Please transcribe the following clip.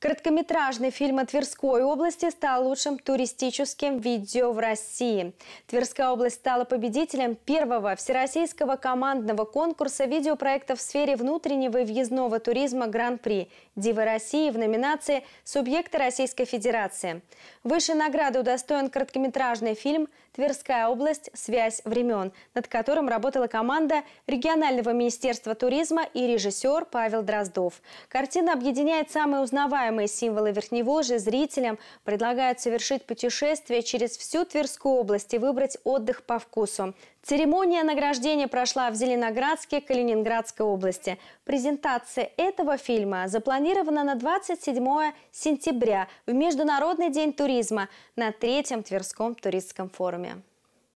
Короткометражный фильм о Тверской области стал лучшим туристическим видео в России. Тверская область стала победителем первого всероссийского командного конкурса видеопроектов в сфере внутреннего и въездного туризма «Гран-при» «Дивы России» в номинации «Субъекты Российской Федерации». Выше награды удостоен короткометражный фильм «Тверская область. Связь времен», над которым работала команда регионального министерства туризма и режиссер Павел Дроздов. Картина объединяет самые узнаваемые узнаваемые символы Верхневолжья зрителям предлагают совершить путешествие через всю Тверскую область и выбрать отдых по вкусу. Церемония награждения прошла в Зеленоградске Калининградской области. Презентация этого фильма запланирована на 27 сентября в Международный день туризма на третьем Тверском туристском форуме.